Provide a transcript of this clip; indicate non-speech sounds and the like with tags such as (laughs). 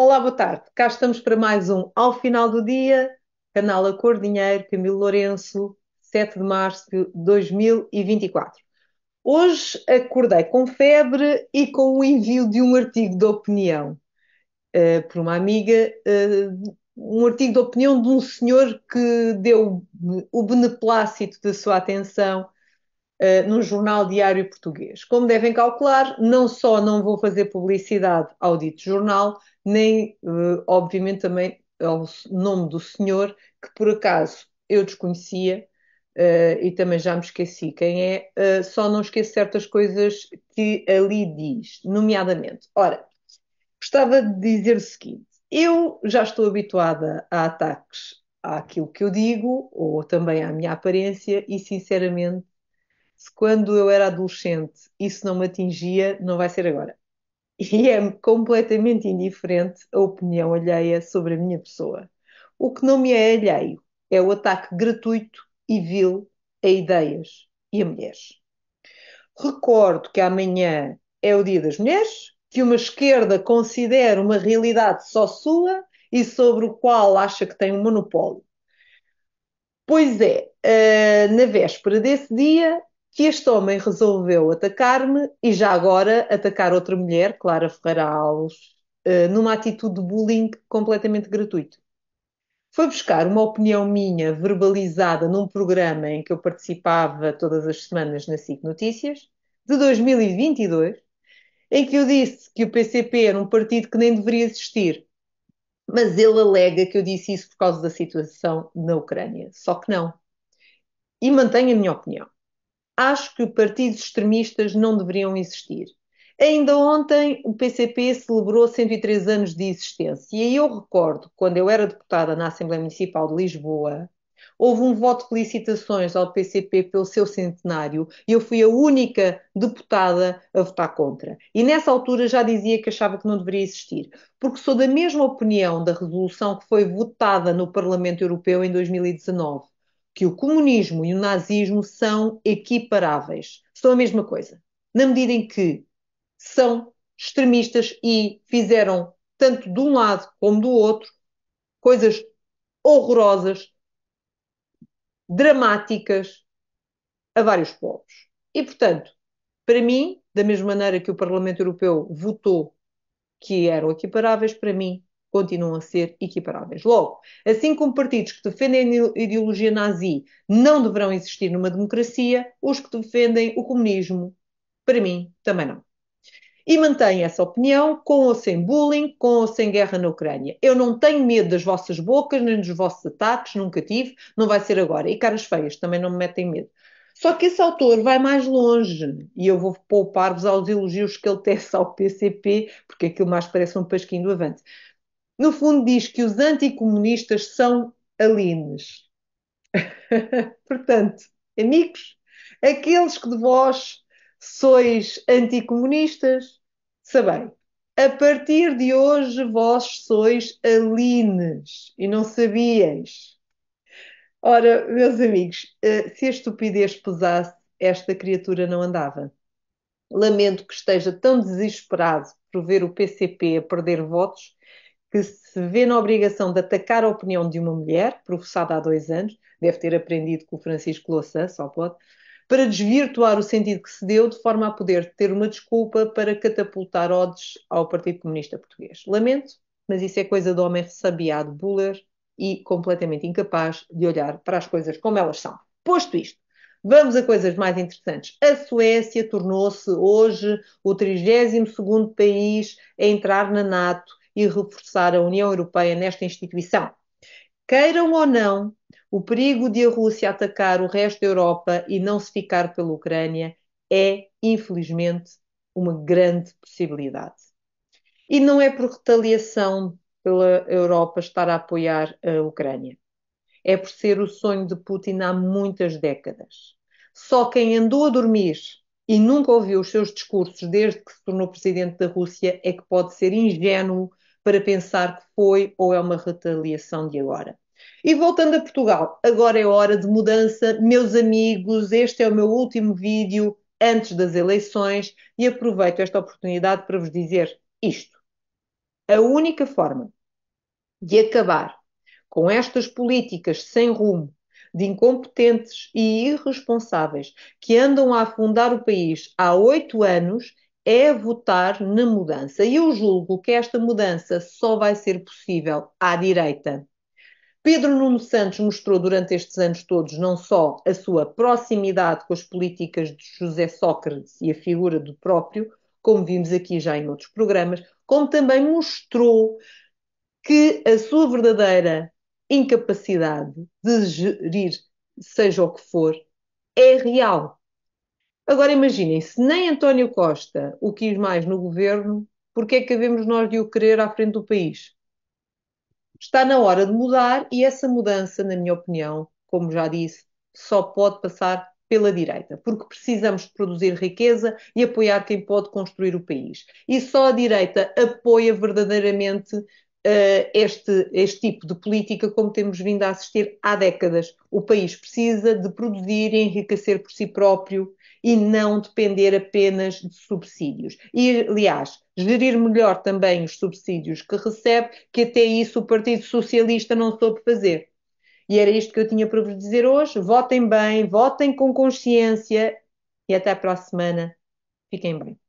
Olá, boa tarde. Cá estamos para mais um Ao Final do Dia, canal Acor Dinheiro, Camilo Lourenço, 7 de março de 2024. Hoje acordei com febre e com o envio de um artigo de opinião uh, por uma amiga, uh, um artigo de opinião de um senhor que deu o beneplácito da sua atenção eh, no Jornal Diário Português. Como devem calcular, não só não vou fazer publicidade ao dito jornal, nem, uh, obviamente, também ao nome do senhor, que por acaso eu desconhecia uh, e também já me esqueci quem é, só não esqueço certas coisas que ali diz, nomeadamente. Ora, gostava de dizer o seguinte. Eu já estou habituada a ataques àquilo que eu digo ou também à minha aparência e, sinceramente, se quando eu era adolescente isso não me atingia, não vai ser agora. E é completamente indiferente a opinião alheia sobre a minha pessoa. O que não me é alheio é o ataque gratuito e vil a ideias e a mulheres. Recordo que amanhã é o Dia das Mulheres, que uma esquerda considera uma realidade só sua e sobre o qual acha que tem um monopólio. Pois é, eh, na véspera desse dia, que este homem resolveu atacar-me e já agora atacar outra mulher, Clara Ferreira Alves, eh, numa atitude de bullying completamente gratuito. Foi buscar uma opinião minha verbalizada num programa em que eu participava todas as semanas na SIC Notícias, de 2022, em que eu disse que o PCP era um partido que nem deveria existir. Mas ele alega que eu disse isso por causa da situação na Ucrânia. Só que não. E mantenho a minha opinião acho que partidos extremistas não deveriam existir. Ainda ontem o PCP celebrou 103 anos de existência e eu recordo, quando eu era deputada na Assembleia Municipal de Lisboa, houve um voto de felicitações ao PCP pelo seu centenário e eu fui a única deputada a votar contra. E nessa altura já dizia que achava que não deveria existir, porque sou da mesma opinião da resolução que foi votada no Parlamento Europeu em 2019 que o comunismo e o nazismo são equiparáveis, são a mesma coisa, na medida em que são extremistas e fizeram, tanto de um lado como do outro, coisas horrorosas, dramáticas a vários povos. E, portanto, para mim, da mesma maneira que o Parlamento Europeu votou que eram equiparáveis, para mim continuam a ser equiparáveis. Logo, assim como partidos que defendem a ideologia nazi não deverão existir numa democracia, os que defendem o comunismo, para mim, também não. E mantém essa opinião, com ou sem bullying, com ou sem guerra na Ucrânia. Eu não tenho medo das vossas bocas, nem dos vossos ataques, nunca tive, não vai ser agora. E caras feias também não me metem medo. Só que esse autor vai mais longe e eu vou poupar-vos aos elogios que ele tece ao PCP, porque aquilo mais parece um pasquinho do avante. No fundo, diz que os anticomunistas são alienes. (laughs) Portanto, amigos, aqueles que de vós sois anticomunistas, sabem, a partir de hoje vós sois alienes e não sabíeis. Ora, meus amigos, eh, se a estupidez pesasse, esta criatura não andava. Lamento que esteja tão desesperado por ver o PCP a perder votos que se vê na obrigação de atacar a opinião de uma mulher, professada há dois anos, deve ter aprendido com o Francisco Louçã, só pode, para desvirtuar o sentido que se deu, de forma a poder ter uma desculpa para catapultar ódios ao Partido Comunista Português. Lamento, mas isso é coisa do homem ressabiado, buller e completamente incapaz de olhar para as coisas como elas são. Posto isto, Vamos a coisas mais interessantes. A Suécia tornou-se hoje o 32º país a entrar na NATO e reforçar a União Europeia nesta instituição. Queiram ou não, o perigo de a Rússia atacar o resto da Europa e não se ficar pela Ucrânia é, infelizmente, uma grande possibilidade. E não é por retaliação pela Europa estar a apoiar a Ucrânia. É por ser o sonho de Putin há muitas décadas. Só quem andou a dormir e nunca ouviu os seus discursos desde que se tornou presidente da Rússia é que pode ser ingênuo para pensar que foi ou é uma retaliação de agora. E voltando a Portugal, agora é hora de mudança. Meus amigos, este é o meu último vídeo antes das eleições e aproveito esta oportunidade para vos dizer isto. A única forma de acabar com estas políticas sem rumo, de incompetentes e irresponsáveis que andam a afundar o país há oito anos é votar na mudança. E eu julgo que esta mudança só vai ser possível à direita. Pedro Nuno Santos mostrou durante estes anos todos não só a sua proximidade com as políticas de José Sócrates e a figura do próprio, como vimos aqui já em outros programas, como também mostrou que a sua verdadeira incapacidade de gerir, seja o que for, é real Agora imaginem, se nem António Costa o quis mais no governo, porque é que devemos nós de o querer à frente do país? Está na hora de mudar e essa mudança, na minha opinião, como já disse, só pode passar pela direita, porque precisamos de produzir riqueza e apoiar quem pode construir o país. E só a direita apoia verdadeiramente eh, este, este tipo de política como temos vindo a assistir há décadas. O país precisa de produzir e enriquecer por si próprio e não depender apenas de subsídios. E, aliás, gerir melhor também os subsídios que recebe, que até isso o Partido Socialista não soube fazer. E era isto que eu tinha para vos dizer hoje. Votem bem, votem com consciência e até para a semana. Fiquem bem.